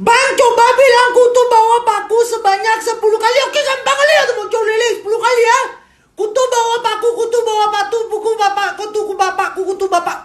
Bang, coba bilang kutu bawa paku sebanyak 10 kali. Oke, gampang kali ya, mau coba 10 kali ya. Kutu bawa paku, kutu bawa batu, buku bapak, kutu bapak, kutu bapak,